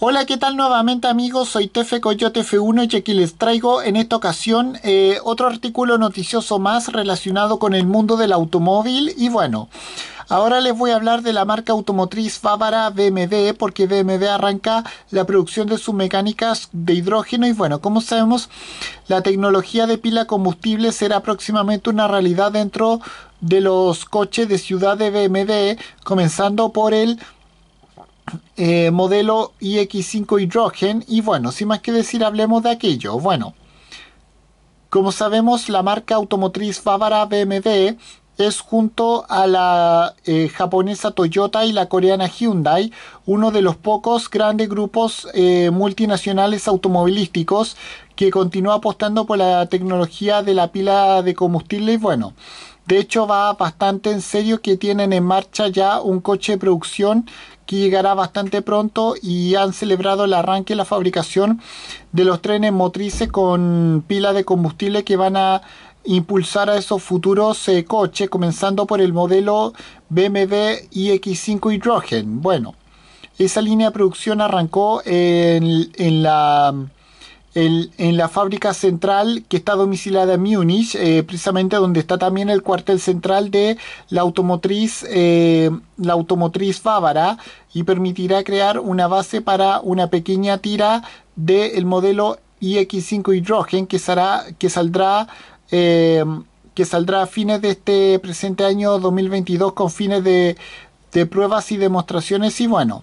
Hola, ¿qué tal nuevamente amigos? Soy Tefe Coyote F1 y aquí les traigo en esta ocasión eh, otro artículo noticioso más relacionado con el mundo del automóvil y bueno... Ahora les voy a hablar de la marca automotriz bávara BMW porque BMW arranca la producción de sus mecánicas de hidrógeno y bueno, como sabemos, la tecnología de pila combustible será próximamente una realidad dentro de los coches de ciudad de BMW, comenzando por el eh, modelo iX5 Hydrogen. Y bueno, sin más que decir, hablemos de aquello. Bueno, como sabemos, la marca automotriz bávara BMW es junto a la eh, japonesa Toyota y la coreana Hyundai, uno de los pocos grandes grupos eh, multinacionales automovilísticos que continúa apostando por la tecnología de la pila de combustible y bueno, de hecho, va bastante en serio que tienen en marcha ya un coche de producción que llegará bastante pronto y han celebrado el arranque y la fabricación de los trenes motrices con pila de combustible que van a impulsar a esos futuros eh, coches, comenzando por el modelo BMW iX5 Hydrogen. Bueno, esa línea de producción arrancó en la en la fábrica central que está domicilada en Múnich, eh, precisamente donde está también el cuartel central de la automotriz, eh, la automotriz bávara y permitirá crear una base para una pequeña tira del modelo iX5 Hydrogen que, será, que saldrá eh, que saldrá a fines de este presente año 2022 con fines de, de pruebas y demostraciones y bueno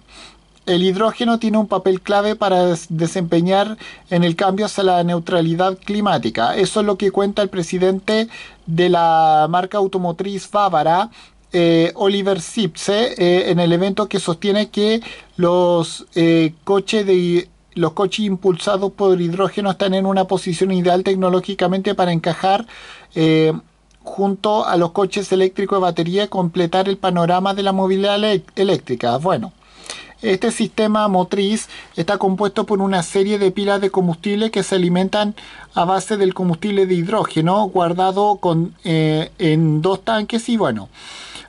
el hidrógeno tiene un papel clave para desempeñar en el cambio hacia la neutralidad climática. Eso es lo que cuenta el presidente de la marca automotriz bávara, eh, Oliver Sipse, eh, en el evento que sostiene que los eh, coches de los coches impulsados por hidrógeno están en una posición ideal tecnológicamente para encajar junto a los coches eléctricos de batería completar el panorama de la movilidad eléctrica. Bueno, este sistema motriz está compuesto por una serie de pilas de combustible que se alimentan a base del combustible de hidrógeno guardado con, eh, en dos tanques y bueno,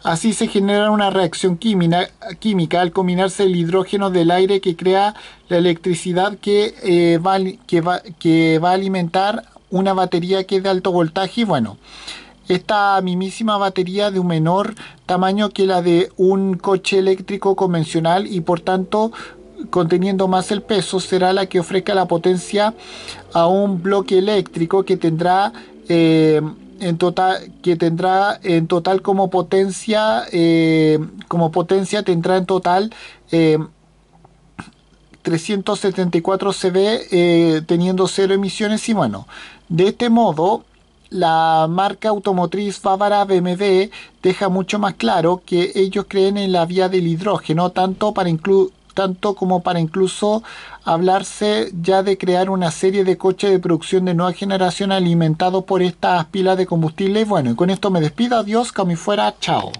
así se genera una reacción química, al combinarse el hidrógeno del aire que crea la electricidad que, eh, va, que, va, que va a alimentar una batería que es de alto voltaje y bueno, esta mismísima batería de un menor tamaño que la de un coche eléctrico convencional y por tanto conteniendo más el peso será la que ofrezca la potencia a un bloque eléctrico que tendrá eh, en total que tendrá en total como potencia eh, como potencia tendrá en total 374 eh, CV teniendo cero emisiones y bueno de este modo la marca automotriz bávara BMW deja mucho más claro que ellos creen en la vía del hidrógeno, tanto, para tanto como para incluso hablarse ya de crear una serie de coches de producción de nueva generación alimentados por estas pilas de combustible. Bueno, y con esto me despido, adiós, como fuera, chao.